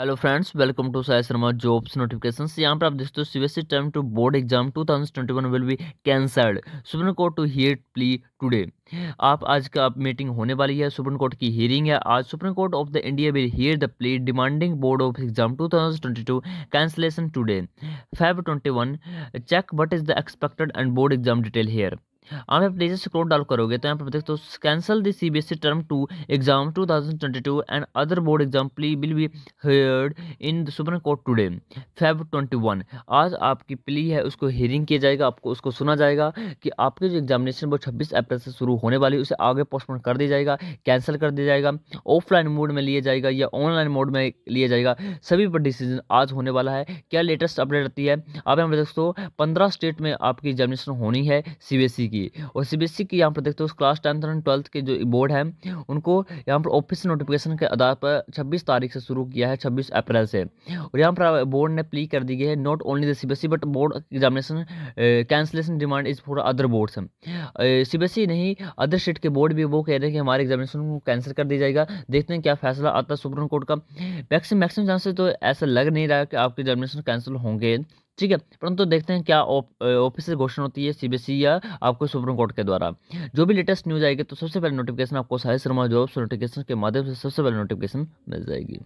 hello friends welcome to Sai Sharma jobs notification यहाँ पर आप देखते हो CBSE term two board exam 2021 will be cancelled Supreme Court to hear plea today आप आज का मीटिंग होने वाली है सुप्रीम कोर्ट की हियरिंग है आज Supreme Court of the India will hear the plea demanding board of exam 2022 cancellation today five twenty one check what is the expected and board exam detail here आप यहाँ pleasure scroll डाल करोगे तो यहाँ पर देखते हो cancel the C B S E term two exam two thousand twenty two and other board exam plea will be heard in the Supreme Court today Feb twenty one आज आपकी plea है उसको हियरिंग किया जाएगा आपको उसको सुना जाएगा कि आपकी जो एग्जामिनेशन वो छब्बीस अप्रैल से शुरू होने वाली उसे आगे पोस्टपोन कर दिया जाएगा कैंसिल कर दिया जाएगा ऑफलाइन मोड में लिया जाएगा या ऑनलाइन मोड में लिया जाएगा सभी पर डिसीजन आज होने वाला है क्या लेटेस्ट अपडेट रहती है आप यहाँ पर दोस्तों पंद्रह स्टेट में आपकी एग्जामिनेशन होनी है सी बी एस ई की की और सी की यहाँ पर देखते हो क्लास टेंथ और ट्वेल्थ के जो बोर्ड है उनको यहाँ पर ऑफिस नोटिफिकेशन के आधार पर छब्बीस तारीख से शुरू किया है छब्बीस अप्रैल से और यहाँ पर बोर्ड ने प्ली कर दी है not only the C but board examination cancellation demand is for other board C नहीं अदर स्टेट के बोर्ड भी वो कह रहे हैं कि हमारे एग्जामिनेशन को कैंसिल कर दिया जाएगा देखते हैं क्या फैसला आता है सुप्रीम कोर्ट का मैक्सिम मैक्सिम चांसेस तो ऐसा लग नहीं रहा कि आपके एग्जामिनेशन कैंसिल होंगे ठीक है परंतु तो देखते हैं क्या ऑफिस घोषणा होती है सीबीएसई e या आपको सुप्रीम कोर्ट के द्वारा जो भी लेटेस्ट न्यूज़ आएगी तो सबसे पहले नोटिफिकेशन आपको साहिल शर्मा जॉब्स नोटिफिकेशन के माध्यम से सबसे पहले नोटिफिकेशन मिल जाएगी